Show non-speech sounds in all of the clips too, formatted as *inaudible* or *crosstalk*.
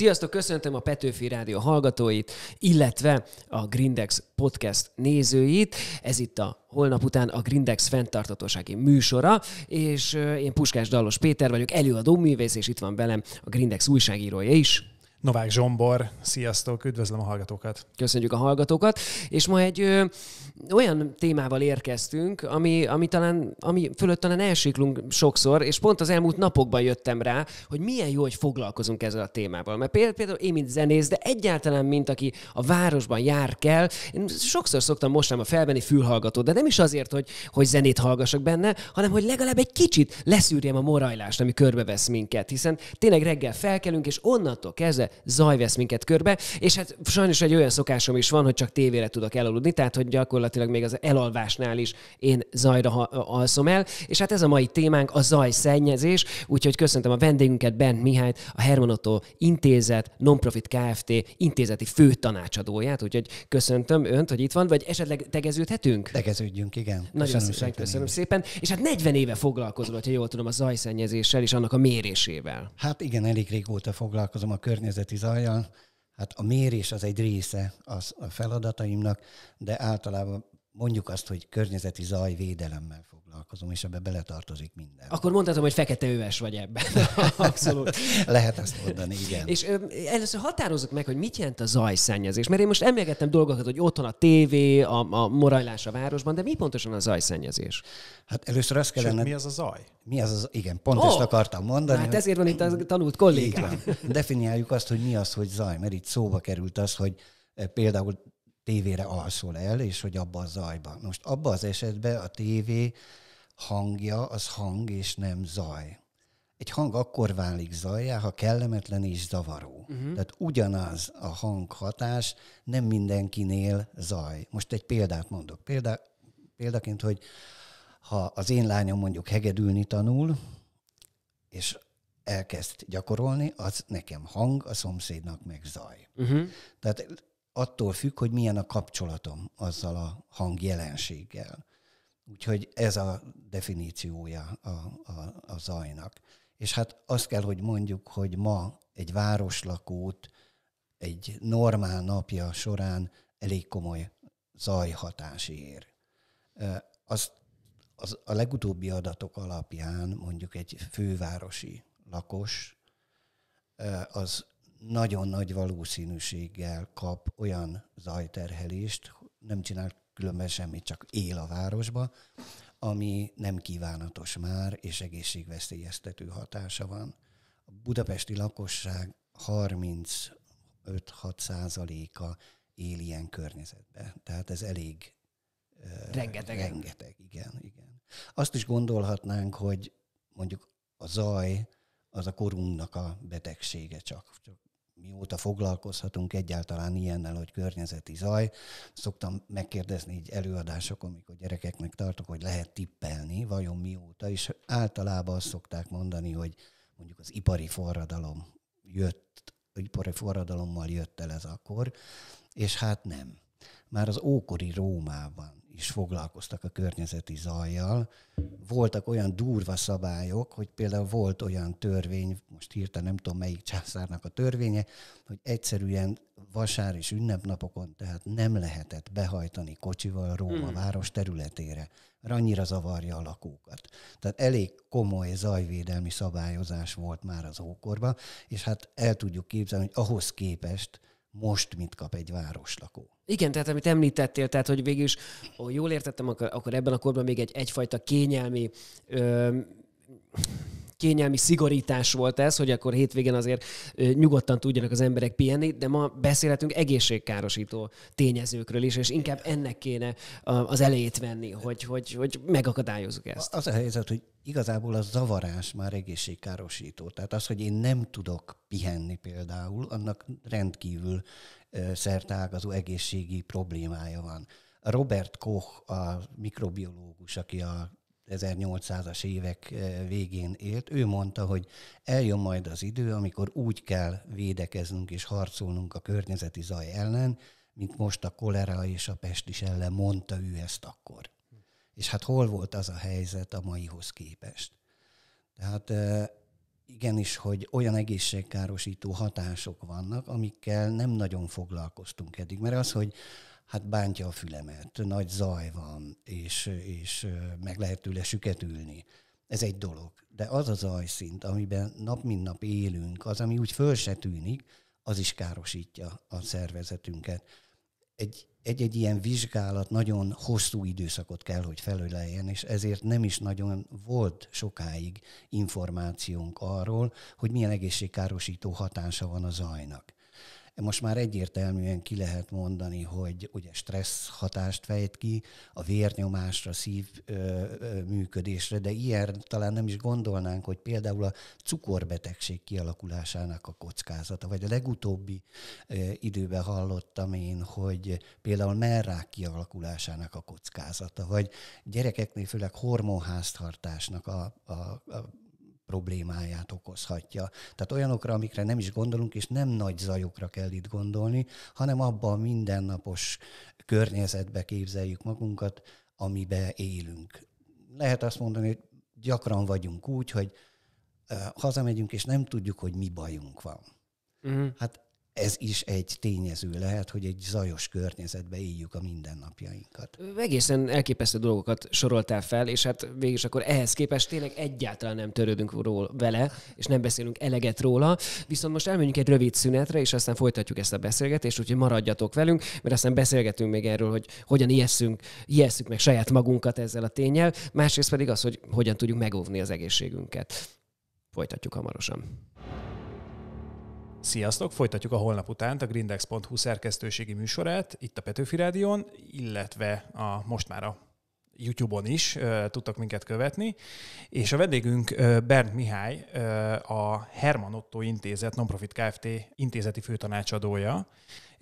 Sziasztok, köszöntöm a Petőfi Rádió hallgatóit, illetve a Grindex podcast nézőit. Ez itt a holnap után a Grindex fenntartatósági műsora, és én Puskás dalos Péter vagyok, előadó művész, és itt van velem a Grindex újságírója is. Novák Zsombor, sziasztok, üdvözlöm a hallgatókat. Köszönjük a hallgatókat, és ma egy ö, olyan témával érkeztünk, ami, ami, talán, ami fölött talán elsiklunk sokszor, és pont az elmúlt napokban jöttem rá, hogy milyen jó, hogy foglalkozunk ezzel a témával. Mert például én, mint zenész, de egyáltalán, mint aki a városban jár kell, én sokszor szoktam a felvenni fülhallgatót, de nem is azért, hogy, hogy zenét hallgassak benne, hanem hogy legalább egy kicsit leszűrjem a morajlást, ami körbevesz minket, hiszen tényleg reggel felkelünk, és onnantól kezdve zaj vesz minket körbe, és hát sajnos egy olyan szokásom is van, hogy csak tévére tudok elaludni, tehát hogy gyakorlatilag még az elalvásnál is én zajra alszom el, és hát ez a mai témánk a zajszennyezés, úgyhogy köszöntöm a vendégünket, Bent Mihályt, a Herman Otto Intézet, Nonprofit Kft. intézeti főtanácsadóját, úgyhogy köszöntöm önt, hogy itt van, vagy esetleg tegeződhetünk? Tegeződjünk, igen. Nagyon köszönöm szépen, szépen, köszönöm én. szépen. És hát 40 éve foglalkozol, ha jól tudom, a zajszennyezéssel és annak a mérésével. Hát igen, elég régóta foglalkozom a környezet környezeti zajjal, hát a mérés az egy része az a feladataimnak, de általában mondjuk azt, hogy környezeti zajvédelemmel foglalkozom, és ebbe beletartozik minden. Akkor mondhatom, hogy fekete öves vagy ebben. *laughs* Abszolút. Lehet ezt mondani, igen. És ö, először határozok meg, hogy mit jelent a zajszennyezés. Mert én most emlegettem dolgokat, hogy otthon a tévé, a, a morajlás a városban, de mi pontosan a zajszennyezés? Hát először azt kellene... Sőt, mi az a zaj? Mi az, az... igen, pont oh! ezt akartam mondani. Hát hogy... ezért van itt a tanult kollégám. Definiáljuk azt, hogy mi az, hogy zaj, mert itt szóba került az, hogy eh, például tévére alszol el, és hogy abban a zajban. Most abban az esetben a tévé hangja az hang és nem zaj. Egy hang akkor válik zajjá, ha kellemetlen és zavaró. Uh-huh. Tehát ugyanaz a hanghatás nem mindenkinél zaj. Most egy példát mondok. Példá- példaként, hogy ha az én lányom mondjuk hegedülni tanul, és elkezd gyakorolni, az nekem hang, a szomszédnak meg zaj. Uh-huh. Tehát attól függ, hogy milyen a kapcsolatom azzal a hangjelenséggel. Úgyhogy ez a definíciója a, a, a zajnak. És hát azt kell, hogy mondjuk, hogy ma egy városlakót egy normál napja során elég komoly zajhatás ér. Az, az, a legutóbbi adatok alapján mondjuk egy fővárosi lakos az nagyon nagy valószínűséggel kap olyan zajterhelést, nem csinál különben semmit, csak él a városba, ami nem kívánatos már, és egészségveszélyeztető hatása van. A budapesti lakosság 35-6 százaléka él ilyen környezetben. Tehát ez elég... Rengeteg. rengeteg, igen, igen. Azt is gondolhatnánk, hogy mondjuk a zaj az a korunknak a betegsége csak, csak mióta foglalkozhatunk egyáltalán ilyennel, hogy környezeti zaj. Szoktam megkérdezni így előadásokon, amikor gyerekeknek tartok, hogy lehet tippelni, vajon mióta, és általában azt szokták mondani, hogy mondjuk az ipari forradalom jött, ipari forradalommal jött el ez akkor, és hát nem. Már az ókori Rómában is foglalkoztak a környezeti zajjal. Voltak olyan durva szabályok, hogy például volt olyan törvény, most hirtelen nem tudom melyik császárnak a törvénye, hogy egyszerűen vasár és ünnepnapokon tehát nem lehetett behajtani kocsival Róma hmm. város területére, mert annyira zavarja a lakókat. Tehát elég komoly zajvédelmi szabályozás volt már az ókorban, és hát el tudjuk képzelni, hogy ahhoz képest most mit kap egy városlakó. Igen, tehát amit említettél, tehát hogy végül is, ha jól értettem, akkor, akkor ebben a korban még egy egyfajta kényelmi ö, kényelmi szigorítás volt ez, hogy akkor hétvégén azért nyugodtan tudjanak az emberek pihenni, de ma beszélhetünk egészségkárosító tényezőkről is, és inkább ennek kéne az elejét venni, hogy, hogy, hogy megakadályozzuk ezt. Az a helyzet, hogy igazából a zavarás már egészségkárosító. Tehát az, hogy én nem tudok pihenni például, annak rendkívül szertágazó egészségi problémája van. Robert Koch, a mikrobiológus, aki a 1800-as évek végén élt, ő mondta, hogy eljön majd az idő, amikor úgy kell védekeznünk és harcolnunk a környezeti zaj ellen, mint most a kolera és a pestis ellen, mondta ő ezt akkor. És hát hol volt az a helyzet a maihoz képest? Tehát igenis, hogy olyan egészségkárosító hatások vannak, amikkel nem nagyon foglalkoztunk eddig. Mert az, hogy hát bántja a fülemet, nagy zaj van, és, és meg lehet tőle süket ülni. Ez egy dolog. De az a zajszint, amiben nap mint nap élünk, az, ami úgy föl se tűnik, az is károsítja a szervezetünket egy, egy-egy ilyen vizsgálat nagyon hosszú időszakot kell, hogy felöleljen, és ezért nem is nagyon volt sokáig információnk arról, hogy milyen egészségkárosító hatása van a zajnak. Most már egyértelműen ki lehet mondani, hogy ugye stressz hatást fejt ki a vérnyomásra, szív ö, ö, működésre, de ilyen talán nem is gondolnánk, hogy például a cukorbetegség kialakulásának a kockázata, vagy a legutóbbi ö, időben hallottam én, hogy például merrák kialakulásának a kockázata, vagy gyerekeknél főleg hormonháztartásnak a, a, a problémáját okozhatja. Tehát olyanokra, amikre nem is gondolunk, és nem nagy zajokra kell itt gondolni, hanem abba a mindennapos környezetbe képzeljük magunkat, amibe élünk. Lehet azt mondani, hogy gyakran vagyunk úgy, hogy hazamegyünk, és nem tudjuk, hogy mi bajunk van. Uh-huh. Hát ez is egy tényező lehet, hogy egy zajos környezetbe éljük a mindennapjainkat. Egészen elképesztő dolgokat soroltál fel, és hát végig akkor ehhez képest tényleg egyáltalán nem törődünk ról vele, és nem beszélünk eleget róla. Viszont most elmegyünk egy rövid szünetre, és aztán folytatjuk ezt a beszélgetést, úgyhogy maradjatok velünk, mert aztán beszélgetünk még erről, hogy hogyan ijesszünk, ijesszük meg saját magunkat ezzel a tényel, másrészt pedig az, hogy hogyan tudjuk megóvni az egészségünket. Folytatjuk hamarosan. Sziasztok! Folytatjuk a holnap után a grindex.hu szerkesztőségi műsorát itt a Petőfi Rádión, illetve a most már a YouTube-on is uh, tudtak minket követni, és a vendégünk uh, Bernd Mihály, uh, a Herman Otto Intézet, Nonprofit Kft. intézeti főtanácsadója,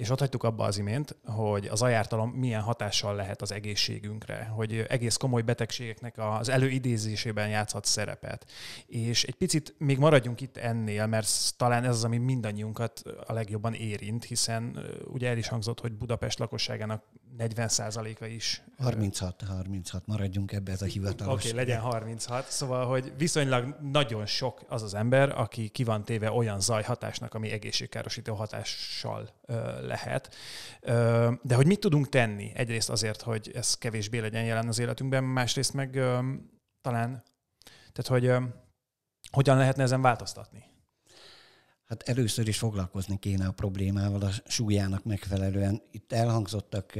és ott hagytuk abba az imént, hogy az ajártalom milyen hatással lehet az egészségünkre, hogy egész komoly betegségeknek az előidézésében játszhat szerepet. És egy picit még maradjunk itt ennél, mert talán ez az, ami mindannyiunkat a legjobban érint, hiszen ugye el is hangzott, hogy Budapest lakosságának 40%-a is. 36, 36, maradjunk ebbe ez a hivatalos. Oké, okay, legyen 36. Szóval, hogy viszonylag nagyon sok az az ember, aki ki van téve olyan zajhatásnak, ami egészségkárosító hatással lehet. De hogy mit tudunk tenni? Egyrészt azért, hogy ez kevésbé legyen jelen az életünkben, másrészt meg talán, tehát hogy hogyan lehetne ezen változtatni? Hát először is foglalkozni kéne a problémával a súlyának megfelelően. Itt elhangzottak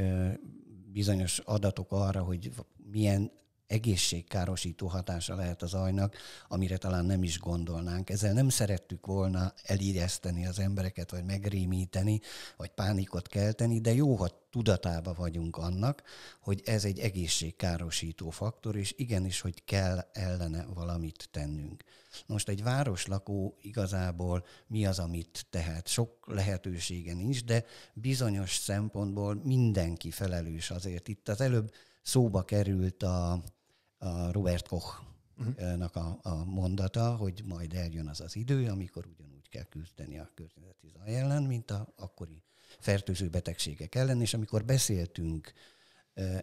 bizonyos adatok arra, hogy milyen egészségkárosító hatása lehet az ajnak, amire talán nem is gondolnánk. Ezzel nem szerettük volna elíreszteni az embereket, vagy megrémíteni, vagy pánikot kelteni, de jó, ha tudatába vagyunk annak, hogy ez egy egészségkárosító faktor, és igenis, hogy kell ellene valamit tennünk. Most egy városlakó igazából mi az, amit tehet? Sok lehetősége nincs, de bizonyos szempontból mindenki felelős azért. Itt az előbb szóba került a a Robert Koch-nak a, a mondata, hogy majd eljön az az idő, amikor ugyanúgy kell küzdeni a környezeti zaj ellen, mint a akkori fertőző betegségek ellen, és amikor beszéltünk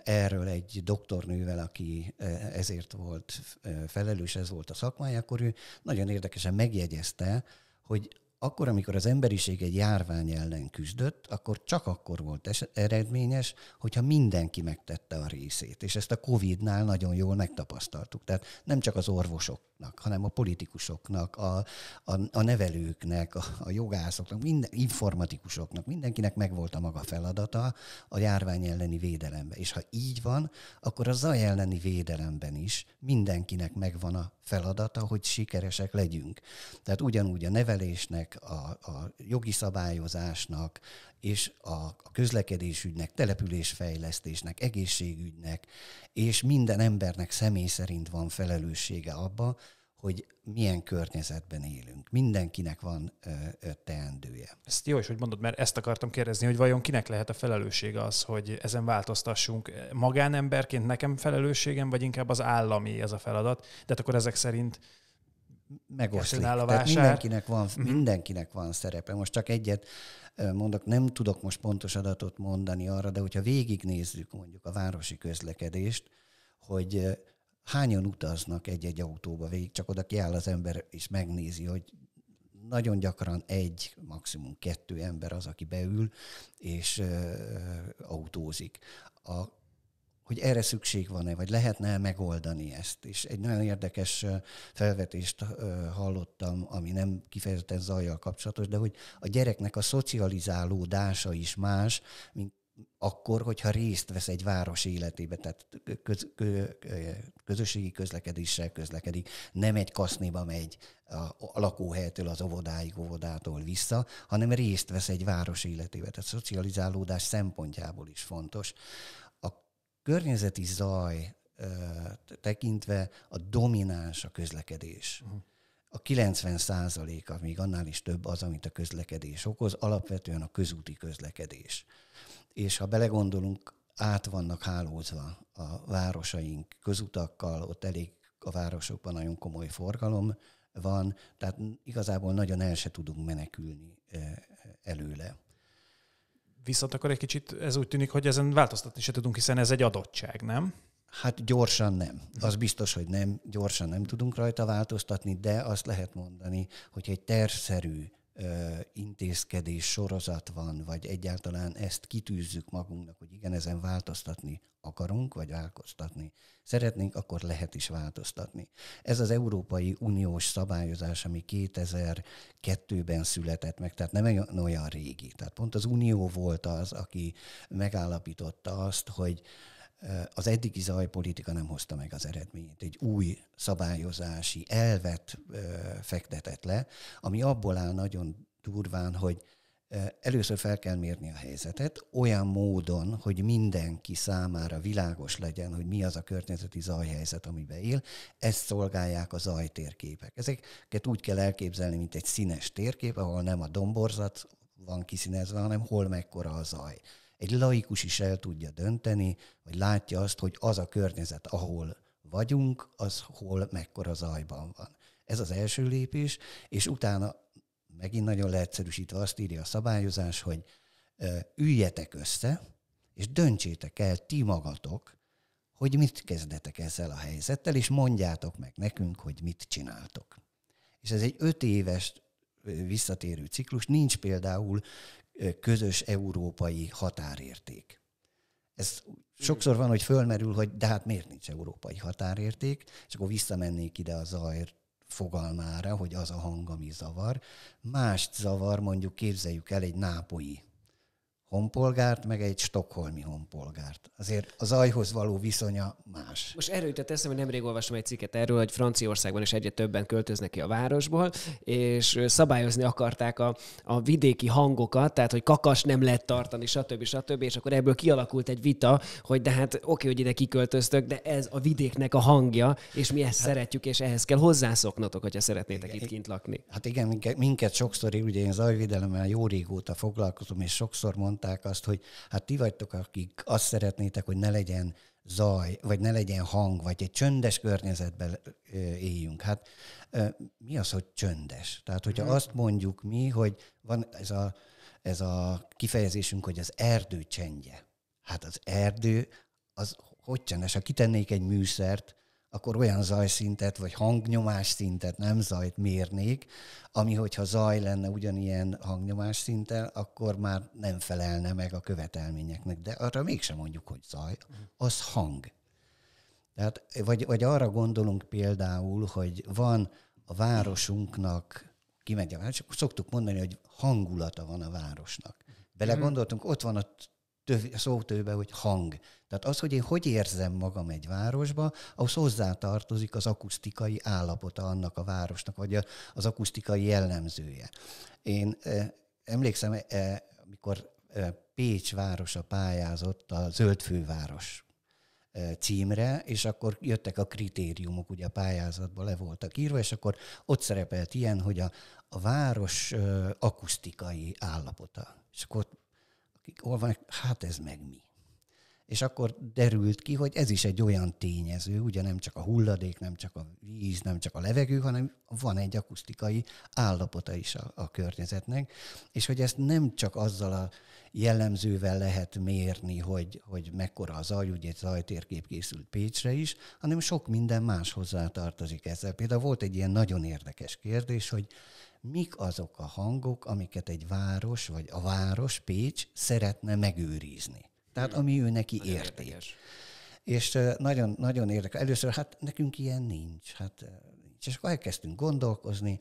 erről egy doktornővel, aki ezért volt felelős, ez volt a szakmája, akkor ő nagyon érdekesen megjegyezte, hogy akkor, amikor az emberiség egy járvány ellen küzdött, akkor csak akkor volt eset eredményes, hogyha mindenki megtette a részét. És ezt a COVID-nál nagyon jól megtapasztaltuk. Tehát nem csak az orvosoknak, hanem a politikusoknak, a, a, a nevelőknek, a, a jogászoknak, minden, informatikusoknak, mindenkinek megvolt a maga feladata a járvány elleni védelemben. És ha így van, akkor a zaj elleni védelemben is mindenkinek megvan a feladata, hogy sikeresek legyünk. Tehát ugyanúgy a nevelésnek, a, a jogi szabályozásnak, és a, a közlekedésügynek, településfejlesztésnek, egészségügynek, és minden embernek személy szerint van felelőssége abba, hogy milyen környezetben élünk. Mindenkinek van ö, ö, teendője. Ezt jó is, hogy mondod, mert ezt akartam kérdezni, hogy vajon kinek lehet a felelőssége az, hogy ezen változtassunk. Magánemberként nekem felelősségem, vagy inkább az állami ez a feladat? De hát akkor ezek szerint megoszlik. A Tehát mindenkinek van, mhm. mindenkinek van szerepe. Most csak egyet mondok, nem tudok most pontos adatot mondani arra, de hogyha végignézzük mondjuk a városi közlekedést, hogy hányan utaznak egy-egy autóba végig, csak oda kiáll az ember és megnézi, hogy nagyon gyakran egy, maximum kettő ember az, aki beül és autózik. A hogy erre szükség van-e, vagy lehetne megoldani ezt. És egy nagyon érdekes felvetést hallottam, ami nem kifejezetten zajjal kapcsolatos, de hogy a gyereknek a szocializálódása is más, mint akkor, hogyha részt vesz egy város életébe, tehát köz, kö, közösségi közlekedéssel közlekedik, nem egy kaszniba megy a lakóhelytől az óvodáig, óvodától vissza, hanem részt vesz egy város életébe, tehát szocializálódás szempontjából is fontos környezeti zaj tekintve a domináns a közlekedés. Mhm. A 90 százaléka, még annál is több az, amit a közlekedés okoz, alapvetően a közúti közlekedés. És ha belegondolunk, át vannak hálózva a városaink közutakkal, ott elég a városokban nagyon komoly forgalom van, tehát igazából nagyon el se tudunk menekülni előle. Viszont akkor egy kicsit ez úgy tűnik, hogy ezen változtatni se tudunk, hiszen ez egy adottság, nem? Hát gyorsan nem. Az biztos, hogy nem, gyorsan nem tudunk rajta változtatni, de azt lehet mondani, hogy egy tervszerű intézkedés sorozat van, vagy egyáltalán ezt kitűzzük magunknak, hogy igen, ezen változtatni akarunk, vagy változtatni szeretnénk, akkor lehet is változtatni. Ez az Európai Uniós szabályozás, ami 2002-ben született meg, tehát nem olyan régi. Tehát pont az Unió volt az, aki megállapította azt, hogy Eh, az eddigi zajpolitika nem hozta meg az eredményt. Egy új szabályozási elvet eh, fektetett le, ami abból áll nagyon durván, hogy eh, először fel kell mérni a helyzetet olyan módon, hogy mindenki számára világos legyen, hogy mi az a környezeti zajhelyzet, amiben él. Ezt szolgálják a zajtérképek. Ezeket úgy kell elképzelni, mint egy színes térkép, ahol nem a domborzat van kiszínezve, hanem hol mekkora a zaj egy laikus is el tudja dönteni, vagy látja azt, hogy az a környezet, ahol vagyunk, az hol mekkora zajban van. Ez az első lépés, és utána megint nagyon leegyszerűsítve azt írja a szabályozás, hogy üljetek össze, és döntsétek el ti magatok, hogy mit kezdetek ezzel a helyzettel, és mondjátok meg nekünk, hogy mit csináltok. És ez egy öt éves visszatérő ciklus, nincs például közös európai határérték. Ez sokszor van, hogy fölmerül, hogy de hát miért nincs európai határérték, és akkor visszamennék ide a zajr fogalmára, hogy az a hang, ami zavar. Mást zavar, mondjuk képzeljük el egy nápolyi honpolgárt, meg egy stokholmi honpolgárt. Azért az ajhoz való viszonya más. Most erről jutott eszem, hogy nemrég olvastam egy cikket erről, hogy Franciaországban is egyre többen költöznek ki a városból, és szabályozni akarták a, a vidéki hangokat, tehát hogy kakas nem lehet tartani, stb. stb. És akkor ebből kialakult egy vita, hogy de hát oké, okay, hogy ide kiköltöztök, de ez a vidéknek a hangja, és mi ezt hát, szeretjük, és ehhez kell hozzászoknatok, hogyha szeretnétek igen, itt kint lakni. Hát igen, minket, minket sokszor, ugye én zajvédelemmel jó régóta foglalkozom, és sokszor mondtam, mondták azt, hogy hát ti vagytok, akik azt szeretnétek, hogy ne legyen zaj, vagy ne legyen hang, vagy egy csöndes környezetben éljünk. Hát mi az, hogy csöndes? Tehát, hogyha mhm. azt mondjuk mi, hogy van ez a, ez a kifejezésünk, hogy az erdő csendje. Hát az erdő, az hogy csendes? Ha kitennék egy műszert, akkor olyan zajszintet, vagy hangnyomás szintet, nem zajt mérnék, ami hogyha zaj lenne ugyanilyen hangnyomás szinttel, akkor már nem felelne meg a követelményeknek. De arra mégsem mondjuk, hogy zaj, az hang. Tehát, vagy, vagy arra gondolunk például, hogy van a városunknak, kimegy a város, szoktuk mondani, hogy hangulata van a városnak. Belegondoltunk, ott van a töv, szótőbe, hogy hang. Tehát az, hogy én hogy érzem magam egy városba, ahhoz hozzátartozik az akusztikai állapota annak a városnak, vagy az akusztikai jellemzője. Én eh, emlékszem, eh, mikor eh, Pécs városa pályázott a zöld főváros e, címre, és akkor jöttek a kritériumok, ugye a pályázatba le voltak írva, és akkor ott szerepelt ilyen, hogy a, a város e, akusztikai állapota. És akkor akik hát ez meg mi. És akkor derült ki, hogy ez is egy olyan tényező, ugye nem csak a hulladék, nem csak a víz, nem csak a levegő, hanem van egy akusztikai állapota is a, a környezetnek, és hogy ezt nem csak azzal a jellemzővel lehet mérni, hogy, hogy mekkora a zaj, ugye egy zajtérkép készült Pécsre is, hanem sok minden más hozzá tartozik ezzel. Például volt egy ilyen nagyon érdekes kérdés, hogy mik azok a hangok, amiket egy város, vagy a város Pécs szeretne megőrizni. Tehát hmm. ami ő neki nagyon érték. Érdekes. És nagyon, nagyon érdekes. Először, hát nekünk ilyen nincs. Hát, nincs. és akkor elkezdtünk gondolkozni,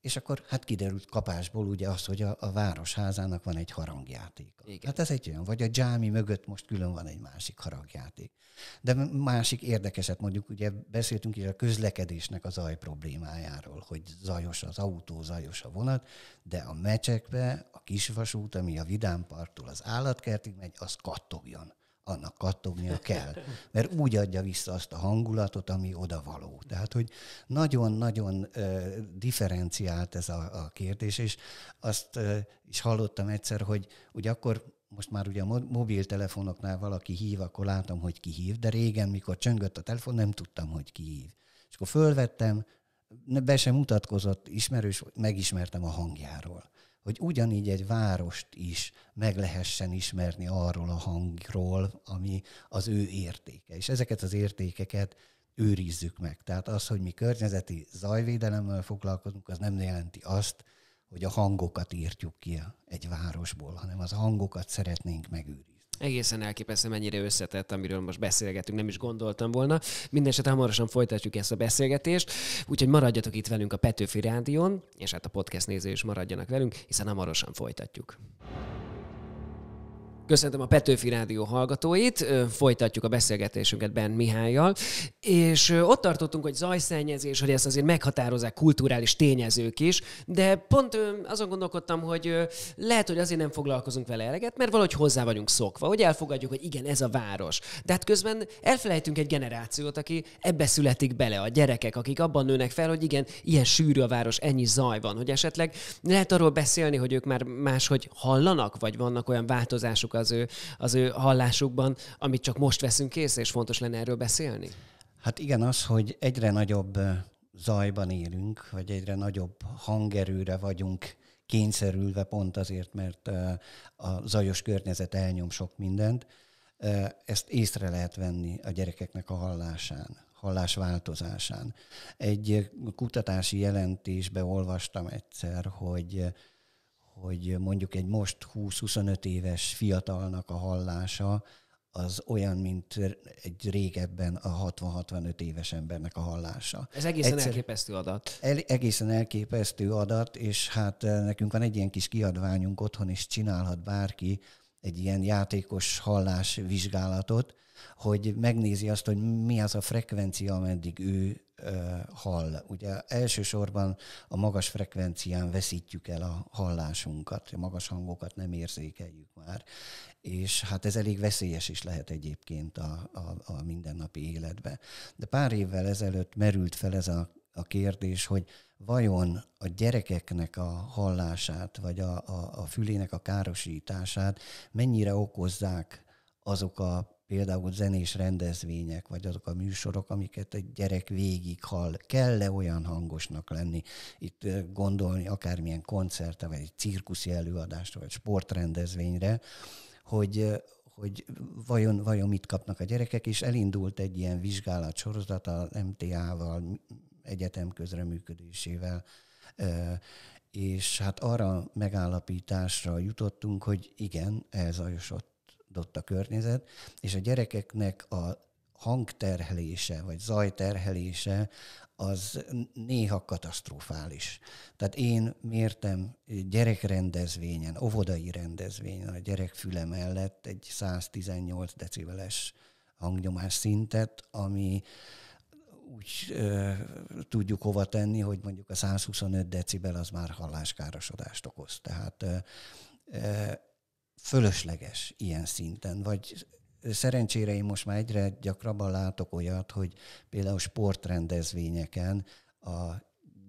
és akkor hát kiderült kapásból ugye az, hogy a, a városházának van egy harangjátéka. Igen. Hát ez egy olyan, vagy a dzsámi mögött most külön van egy másik harangjáték. De másik érdekeset mondjuk, ugye beszéltünk is a közlekedésnek a zaj problémájáról, hogy zajos az autó, zajos a vonat, de a mecsekbe a kisvasút, ami a vidámparttól az állatkertig megy, az kattogjon annak kattognia kell, mert úgy adja vissza azt a hangulatot, ami oda való. Tehát, hogy nagyon-nagyon differenciált ez a, a kérdés, és azt ö, is hallottam egyszer, hogy ugye akkor most már ugye a mobiltelefonoknál valaki hív, akkor látom, hogy ki hív, de régen, mikor csöngött a telefon, nem tudtam, hogy ki hív. És akkor fölvettem, be sem mutatkozott, ismerős, megismertem a hangjáról hogy ugyanígy egy várost is meg lehessen ismerni arról a hangról, ami az ő értéke. És ezeket az értékeket őrizzük meg. Tehát az, hogy mi környezeti zajvédelemmel foglalkozunk, az nem jelenti azt, hogy a hangokat írtjuk ki egy városból, hanem az hangokat szeretnénk megőrizni. Egészen elképesztő, mennyire összetett, amiről most beszélgetünk, nem is gondoltam volna. Mindenesetre hamarosan folytatjuk ezt a beszélgetést, úgyhogy maradjatok itt velünk a Petőfi Rádión, és hát a podcast néző is maradjanak velünk, hiszen hamarosan folytatjuk. Köszöntöm a Petőfi Rádió hallgatóit, folytatjuk a beszélgetésünket Ben Mihályjal, és ott tartottunk, hogy zajszennyezés, hogy ezt azért meghatározzák kulturális tényezők is, de pont azon gondolkodtam, hogy lehet, hogy azért nem foglalkozunk vele eleget, mert valahogy hozzá vagyunk szokva, hogy elfogadjuk, hogy igen, ez a város. De hát közben elfelejtünk egy generációt, aki ebbe születik bele, a gyerekek, akik abban nőnek fel, hogy igen, ilyen sűrű a város, ennyi zaj van, hogy esetleg lehet arról beszélni, hogy ők már máshogy hallanak, vagy vannak olyan változások az ő, az ő hallásukban, amit csak most veszünk észre, és fontos lenne erről beszélni? Hát igen, az, hogy egyre nagyobb zajban élünk, vagy egyre nagyobb hangerőre vagyunk kényszerülve pont azért, mert a zajos környezet elnyom sok mindent, ezt észre lehet venni a gyerekeknek a hallásán, hallás változásán. Egy kutatási jelentésbe olvastam egyszer, hogy hogy mondjuk egy most 20-25 éves fiatalnak a hallása az olyan, mint egy régebben a 60-65 éves embernek a hallása. Ez egészen Egyszer, elképesztő adat. El, egészen elképesztő adat, és hát eh, nekünk van egy ilyen kis kiadványunk otthon, és csinálhat bárki egy ilyen játékos hallás vizsgálatot, hogy megnézi azt, hogy mi az a frekvencia, ameddig ő hall. Ugye elsősorban a magas frekvencián veszítjük el a hallásunkat, a magas hangokat nem érzékeljük már, és hát ez elég veszélyes is lehet egyébként a, a, a mindennapi életbe. De pár évvel ezelőtt merült fel ez a, a kérdés, hogy vajon a gyerekeknek a hallását, vagy a, a, a fülének a károsítását mennyire okozzák azok a például zenés rendezvények, vagy azok a műsorok, amiket egy gyerek végig hall. Kell-e olyan hangosnak lenni? Itt gondolni akármilyen koncertre, vagy egy cirkuszi előadásra, vagy sportrendezvényre, hogy, hogy vajon, vajon mit kapnak a gyerekek, és elindult egy ilyen vizsgálat sorozat a MTA-val, egyetem közreműködésével, és hát arra megállapításra jutottunk, hogy igen, elzajosodott megtisztított a környezet, és a gyerekeknek a hangterhelése, vagy zajterhelése, az néha katasztrofális. Tehát én mértem gyerekrendezvényen, óvodai rendezvényen, a gyerekfüle mellett egy 118 decibeles hangnyomás szintet, ami úgy ö, tudjuk hova tenni, hogy mondjuk a 125 decibel az már halláskárosodást okoz. Tehát ö, fölösleges ilyen szinten, vagy szerencsére én most már egyre gyakrabban látok olyat, hogy például sportrendezvényeken a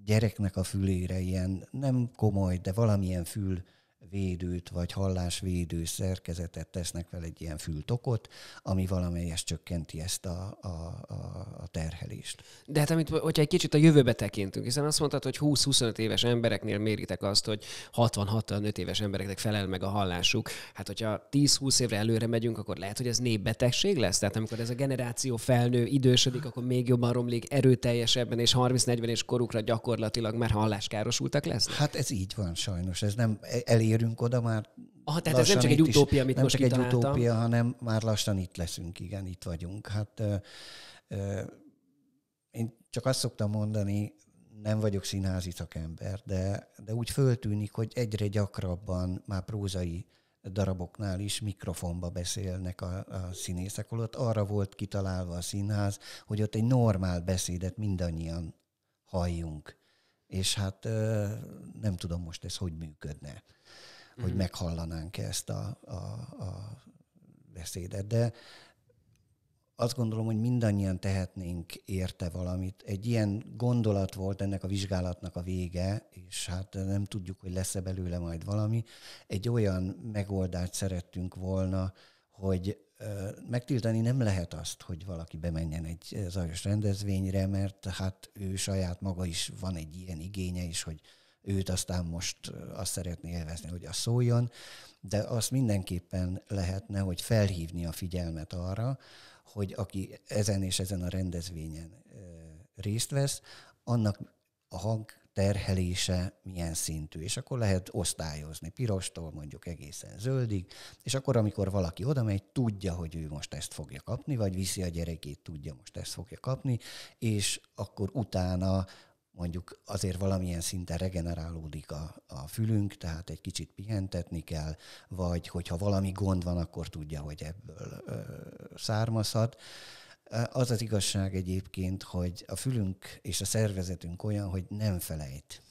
gyereknek a fülére ilyen nem komoly, de valamilyen fül védőt vagy hallásvédő szerkezetet tesznek fel egy ilyen fültokot, ami valamelyest csökkenti ezt a, a, a, terhelést. De hát amit, hogyha egy kicsit a jövőbe tekintünk, hiszen azt mondtad, hogy 20-25 éves embereknél méritek azt, hogy 60 65 éves embereknek felel meg a hallásuk. Hát hogyha 10-20 évre előre megyünk, akkor lehet, hogy ez népbetegség lesz. Tehát amikor ez a generáció felnő, idősödik, akkor még jobban romlik, erőteljesebben, és 30-40 és korukra gyakorlatilag már halláskárosultak lesznek? Hát ez így van sajnos. Ez nem elér érünk oda, már Ah, tehát ez nem csak egy utópia, amit nem most csak egy utópia, hanem már lassan itt leszünk, igen, itt vagyunk. Hát ö, ö, én csak azt szoktam mondani, nem vagyok színházi szakember, de, de úgy föltűnik, hogy egyre gyakrabban már prózai daraboknál is mikrofonba beszélnek a, a színészek, holott arra volt kitalálva a színház, hogy ott egy normál beszédet mindannyian halljunk. És hát ö, nem tudom most ez hogy működne hogy mhm. meghallanánk ezt a, a, a beszédet. De azt gondolom, hogy mindannyian tehetnénk érte valamit. Egy ilyen gondolat volt ennek a vizsgálatnak a vége, és hát nem tudjuk, hogy lesz-e belőle majd valami. Egy olyan megoldást szerettünk volna, hogy megtiltani nem lehet azt, hogy valaki bemenjen egy zajos rendezvényre, mert hát ő saját maga is van egy ilyen igénye is, hogy őt aztán most azt szeretné élvezni, hogy a szóljon, de azt mindenképpen lehetne, hogy felhívni a figyelmet arra, hogy aki ezen és ezen a rendezvényen részt vesz, annak a hang terhelése milyen szintű, és akkor lehet osztályozni pirostól mondjuk egészen zöldig, és akkor, amikor valaki oda megy, tudja, hogy ő most ezt fogja kapni, vagy viszi a gyerekét, tudja, most ezt fogja kapni, és akkor utána mondjuk azért valamilyen szinten regenerálódik a, a fülünk, tehát egy kicsit pihentetni kell, vagy hogyha valami gond van, akkor tudja, hogy ebből ö, származhat. Az az igazság egyébként, hogy a fülünk és a szervezetünk olyan, hogy nem felejt.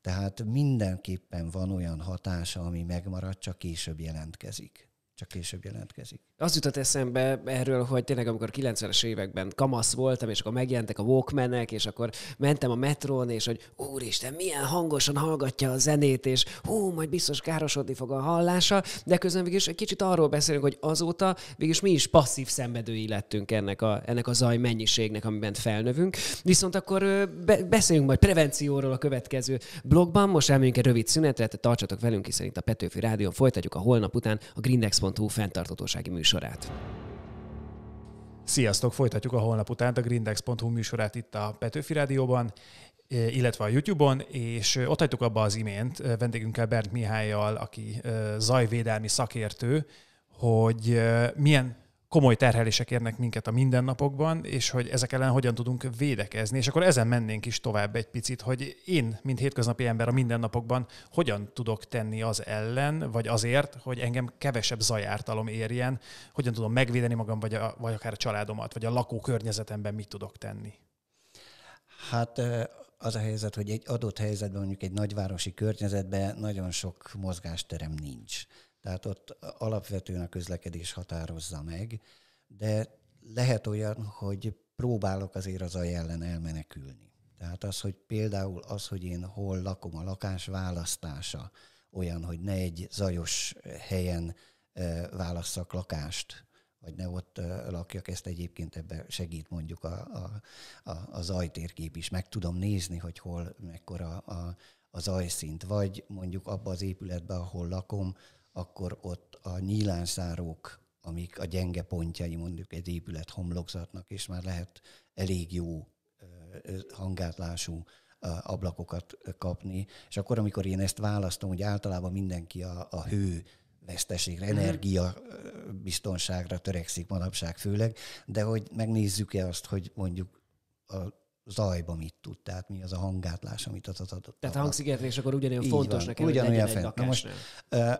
Tehát mindenképpen van olyan hatása, ami megmarad, csak később jelentkezik. Csak később jelentkezik. Az jutott eszembe erről, hogy tényleg amikor 90-es években kamasz voltam, és akkor megjelentek a walkman és akkor mentem a metrón, és hogy úristen, milyen hangosan hallgatja a zenét, és hú, majd biztos károsodni fog a hallása, de közben végül egy kicsit arról beszélünk, hogy azóta végül mi is passzív szenvedői lettünk ennek a, ennek a zaj mennyiségnek, amiben felnövünk. Viszont akkor be, beszéljünk majd prevencióról a következő blogban. Most elmegyünk egy rövid szünetre, tartsatok velünk, hiszen itt a Petőfi Rádión folytatjuk a holnap után a grindex.hu fenntartatósági műsor műsorát. Sziasztok! Folytatjuk a holnap után a grindex.hu műsorát itt a Petőfi Rádióban, eh, illetve a YouTube-on, és eh, ott hagytuk abba az imént eh, vendégünkkel Bernd Mihályjal, aki zajvédelmi szakértő, hogy milyen komoly terhelések érnek minket a mindennapokban, és hogy ezek ellen hogyan tudunk védekezni. És akkor ezen mennénk is tovább egy picit, hogy én, mint hétköznapi ember a mindennapokban hogyan tudok tenni az ellen, vagy azért, hogy engem kevesebb zajártalom érjen, hogyan tudom megvédeni magam, vagy, a, vagy akár a családomat, vagy a lakókörnyezetemben mit tudok tenni. Hát az a helyzet, hogy egy adott helyzetben, mondjuk egy nagyvárosi környezetben nagyon sok mozgásterem nincs. Tehát ott alapvetően a közlekedés határozza meg, de lehet olyan, hogy próbálok azért az aj ellen elmenekülni. Tehát az, hogy például az, hogy én hol lakom, a lakás választása olyan, hogy ne egy zajos helyen válasszak lakást, vagy ne ott lakjak, ezt egyébként ebbe segít mondjuk a, a, a, a zajtérkép is. Meg tudom nézni, hogy hol, mekkora a, a zajszint. Vagy mondjuk abba az épületbe, ahol lakom, akkor ott a nyílánszárók, amik a gyenge pontjai mondjuk egy épület homlokzatnak, és már lehet elég jó hangátlású ablakokat kapni. És akkor, amikor én ezt választom, hogy általában mindenki a, a hő veszteségre, mhm. energia biztonságra törekszik manapság főleg, de hogy megnézzük-e azt, hogy mondjuk a zajba mit tud, tehát mi az a hangátlás, amit az adott. Tehát a hangszigetelés akkor ugyanolyan Így fontosnak kell, ugyanolyan hogy fent. Na most,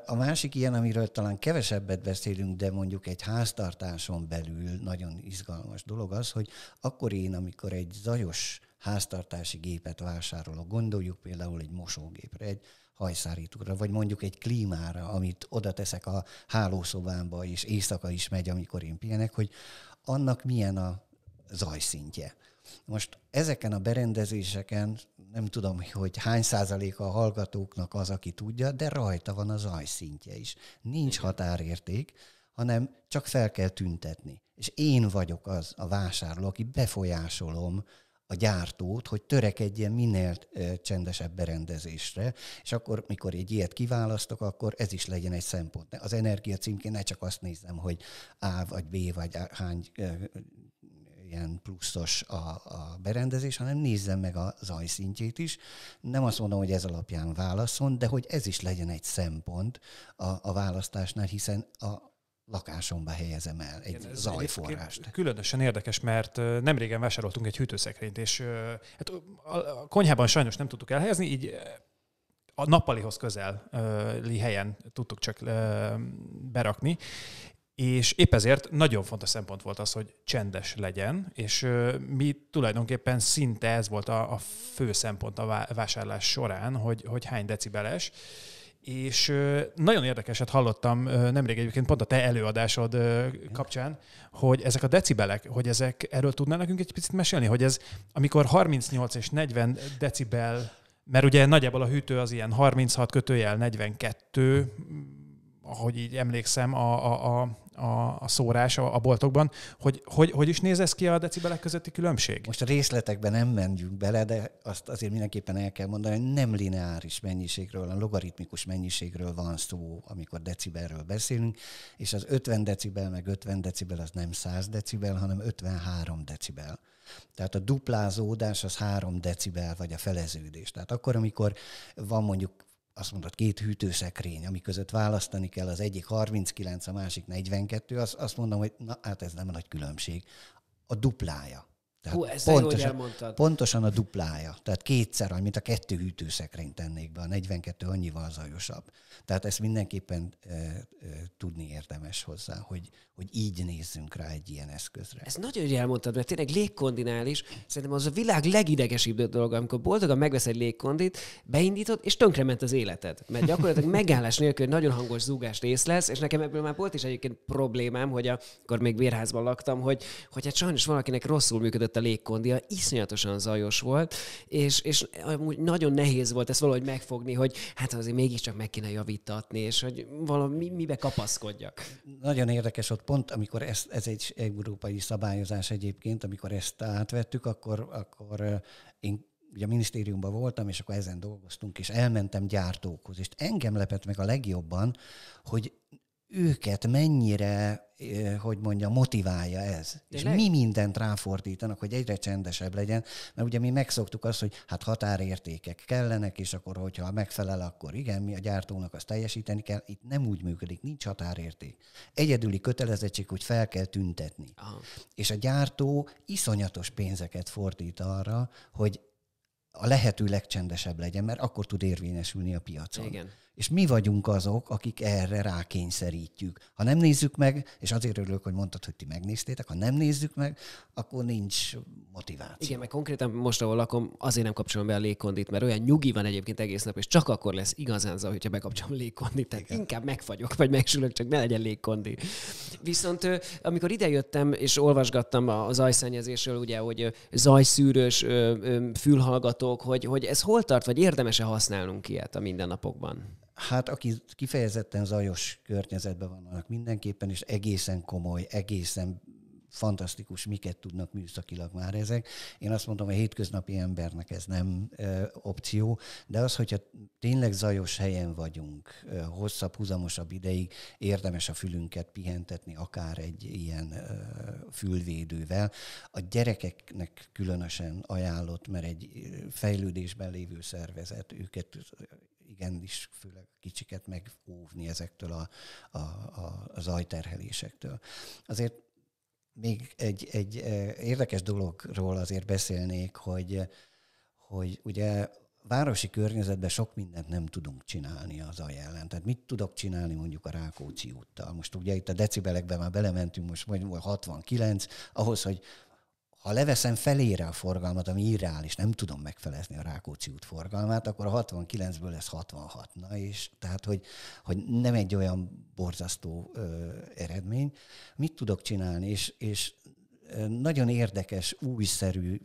a másik ilyen, amiről talán kevesebbet beszélünk, de mondjuk egy háztartáson belül nagyon izgalmas dolog az, hogy akkor én, amikor egy zajos háztartási gépet vásárolok, gondoljuk például egy mosógépre, egy hajszárítóra, vagy mondjuk egy klímára, amit oda teszek a hálószobámba, és éjszaka is megy, amikor én pihenek, hogy annak milyen a zajszintje. Most ezeken a berendezéseken nem tudom, hogy hány százaléka a hallgatóknak az, aki tudja, de rajta van a zajszintje is. Nincs határérték, hanem csak fel kell tüntetni. És én vagyok az a vásárló, aki befolyásolom a gyártót, hogy törekedjen minél csendesebb berendezésre, és akkor, mikor egy ilyet kiválasztok, akkor ez is legyen egy szempont. Az energia címkén ne csak azt nézem, hogy A vagy B vagy hány ilyen pluszos a, a berendezés, hanem nézzen meg a zajszintjét is. Nem azt mondom, hogy ez alapján válaszol, de hogy ez is legyen egy szempont a, a választásnál, hiszen a lakásomba helyezem el egy Igen, zajforrást. Különösen érdekes, mert nem régen vásároltunk egy hűtőszekrényt, és hát a konyhában sajnos nem tudtuk elhelyezni, így a nappalihoz közeli helyen tudtuk csak berakni, és épp ezért nagyon fontos szempont volt az, hogy csendes legyen, és mi tulajdonképpen szinte ez volt a, a fő szempont a vásárlás során, hogy, hogy hány decibeles. És nagyon érdekeset hallottam nemrég egyébként pont a te előadásod kapcsán, hogy ezek a decibelek, hogy ezek, erről tudnál nekünk egy picit mesélni, hogy ez amikor 38 és 40 decibel, mert ugye nagyjából a hűtő az ilyen 36 kötőjel 42, ahogy így emlékszem, a, a, a a, a szórás a, a boltokban, hogy, hogy hogy is néz ez ki a decibelek közötti különbség? Most a részletekben nem menjünk bele, de azt azért mindenképpen el kell mondani, hogy nem lineáris mennyiségről, hanem logaritmikus mennyiségről van szó, amikor decibelről beszélünk, és az 50 decibel meg 50 decibel az nem 100 decibel, hanem 53 decibel. Tehát a duplázódás az 3 decibel, vagy a feleződés. Tehát akkor, amikor van mondjuk azt mondod, két hűtőszekrény, ami között választani kell, az egyik 39, a másik 42, azt, azt mondom, hogy na hát ez nem nagy különbség. A duplája tehát Hú, ezt pontosan, pontosan a duplája, tehát kétszer annyi, mint a kettő hűtőszekrényt tennék be, a 42 annyival zajosabb. Tehát ezt mindenképpen e, e, tudni érdemes hozzá, hogy, hogy így nézzünk rá egy ilyen eszközre. Ez nagyon jól elmondtad, mert tényleg légkondinális, szerintem az a világ legidegesebb dolog, amikor boldogan megvesz egy légkondit, beindítod, és tönkrement az életed. Mert gyakorlatilag *laughs* megállás nélkül nagyon hangos zúgást rész lesz, és nekem ebből már volt is egyébként problémám, hogy a, akkor még vérházban laktam, hogy, hogy hát sajnos valakinek rosszul működött a légkondia, iszonyatosan zajos volt, és, és amúgy nagyon nehéz volt ezt valahogy megfogni, hogy hát azért mégiscsak meg kéne javítatni, és hogy valami mibe kapaszkodjak. Nagyon érdekes ott pont, amikor ez, ez egy európai szabályozás egyébként, amikor ezt átvettük, akkor, akkor én ugye a minisztériumban voltam, és akkor ezen dolgoztunk, és elmentem gyártókhoz, és engem lepett meg a legjobban, hogy őket mennyire, hogy mondja, motiválja ez. Tényleg? És mi mindent ráfordítanak, hogy egyre csendesebb legyen, mert ugye mi megszoktuk azt, hogy hát határértékek kellenek, és akkor, hogyha megfelel, akkor igen, mi a gyártónak azt teljesíteni kell. Itt nem úgy működik, nincs határérték. Egyedüli kötelezettség, hogy fel kell tüntetni. Aha. És a gyártó iszonyatos pénzeket fordít arra, hogy a lehető legcsendesebb legyen, mert akkor tud érvényesülni a piacon. Igen. És mi vagyunk azok, akik erre rákényszerítjük. Ha nem nézzük meg, és azért örülök, hogy mondtad, hogy ti megnéztétek, ha nem nézzük meg, akkor nincs motiváció. Igen, meg konkrétan most, ahol lakom, azért nem kapcsolom be a légkondit, mert olyan nyugi van egyébként egész nap, és csak akkor lesz igazán zavar, hogyha bekapcsolom légkondit. Tehát Igen. inkább megfagyok, vagy megsülök, csak ne legyen légkondi. Viszont amikor idejöttem, és olvasgattam a zajszennyezésről, ugye, hogy zajszűrős fülhallgatók, hogy, hogy ez hol tart, vagy érdemese használnunk ilyet a mindennapokban? Hát aki kifejezetten zajos környezetben van, annak mindenképpen, és egészen komoly, egészen fantasztikus, miket tudnak műszakilag már ezek. Én azt mondom, a hétköznapi embernek ez nem ö, opció, de az, hogyha tényleg zajos helyen vagyunk, ö, hosszabb, húzamosabb ideig, érdemes a fülünket pihentetni, akár egy ilyen ö, fülvédővel. A gyerekeknek különösen ajánlott, mert egy fejlődésben lévő szervezet, őket igenis főleg kicsiket megóvni ezektől a, a, a, az Azért még egy, egy eh, érdekes dologról azért beszélnék, hogy, hogy ugye városi környezetben sok mindent nem tudunk csinálni az zaj ellen. Tehát mit tudok csinálni mondjuk a Rákóczi úttal? Most ugye itt a decibelekben már belementünk, most mondjuk 69, ahhoz, hogy ha leveszem felére a forgalmat, ami irreális, nem tudom megfelezni a Rákóczi út forgalmát, akkor a 69-ből lesz 66. Na és tehát, hogy, hogy nem egy olyan borzasztó ö, eredmény. Mit tudok csinálni? És, és nagyon érdekes, újszerű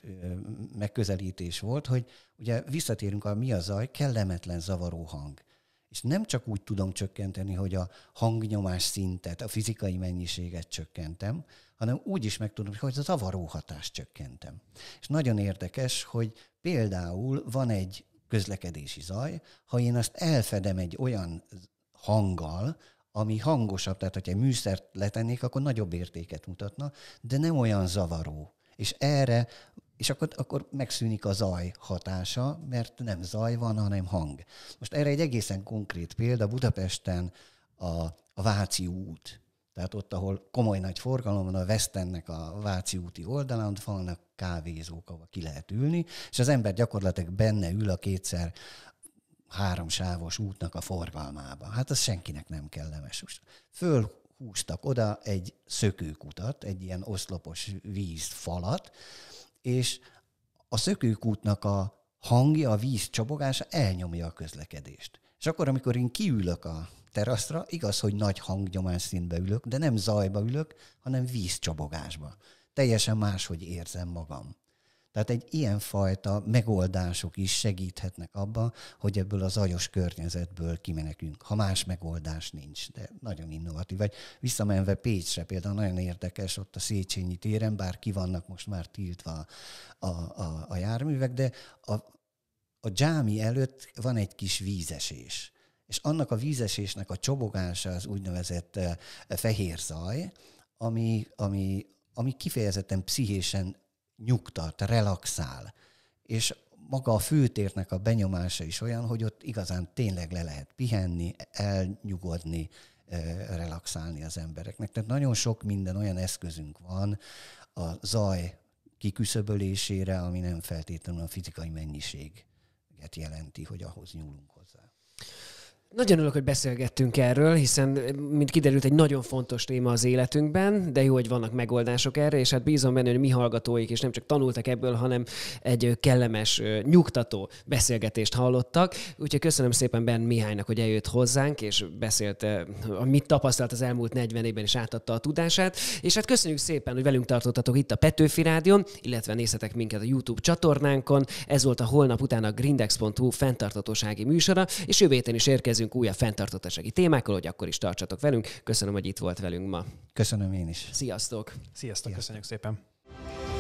megközelítés volt, hogy ugye visszatérünk a mi a zaj, kellemetlen, zavaró hang. És nem csak úgy tudom csökkenteni, hogy a hangnyomás szintet, a fizikai mennyiséget csökkentem, hanem úgy is megtudom, hogy a zavaró hatást csökkentem. És nagyon érdekes, hogy például van egy közlekedési zaj, ha én azt elfedem egy olyan hanggal, ami hangosabb, tehát hogyha egy műszert letennék, akkor nagyobb értéket mutatna, de nem olyan zavaró. És erre, és akkor, akkor megszűnik a zaj hatása, mert nem zaj van, hanem hang. Most erre egy egészen konkrét példa, Budapesten a, a Váci út tehát ott, ahol komoly nagy forgalom van, a Westennek a Váci úti oldalán, ott vannak kávézók, ahol ki lehet ülni, és az ember gyakorlatilag benne ül a kétszer háromsávos útnak a forgalmába. Hát az senkinek nem kellemes. Föl húztak oda egy szökőkutat, egy ilyen oszlopos vízfalat, és a szökőkútnak a hangja, a víz csobogása elnyomja a közlekedést. És akkor, amikor én kiülök a teraszra, igaz, hogy nagy hangnyomás szintbe ülök, de nem zajba ülök, hanem vízcsobogásba. Teljesen máshogy érzem magam. Tehát egy ilyenfajta megoldások is segíthetnek abba, hogy ebből az agyos környezetből kimenekünk, ha más megoldás nincs, de nagyon innovatív. Vagy visszamenve Pécsre például nagyon érdekes ott a Széchenyi téren, bár ki vannak most már tiltva a, a, a járművek, de a, a dzsámi előtt van egy kis vízesés és annak a vízesésnek a csobogása az úgynevezett eh, fehér zaj, ami, ami, ami kifejezetten pszichésen nyugtat, relaxál. És maga a főtérnek a benyomása is olyan, hogy ott igazán tényleg le lehet pihenni, elnyugodni, eh, relaxálni az embereknek. Tehát nagyon sok minden olyan eszközünk van a zaj kiküszöbölésére, ami nem feltétlenül a fizikai mennyiséget jelenti, hogy ahhoz nyúlunk hozzá. Nagyon örülök, hogy beszélgettünk erről, hiszen, eh, mint kiderült, egy nagyon fontos téma az életünkben, de jó, hogy vannak megoldások erre, és hát bízom benne, hogy mi hallgatóik is nem csak tanultak ebből, hanem egy eh, kellemes, eh, nyugtató beszélgetést hallottak. Úgyhogy köszönöm szépen Ben Mihálynak, hogy eljött hozzánk, és beszélt, amit tapasztalt az elmúlt 40 évben, és átadta a tudását. És hát köszönjük szépen, hogy velünk tartottatok itt a Petőfi Rádion, illetve nézhetek minket a YouTube csatornánkon. Ez volt a holnap után a grindex.hu fenntartatósági műsora, és jövő is érkezik jelentkezünk újabb fenntartatósági témákkal, hogy akkor is tartsatok velünk. Köszönöm, hogy itt volt velünk ma. Köszönöm én is. Sziasztok! Sziasztok, Sziasztok. köszönjük szépen!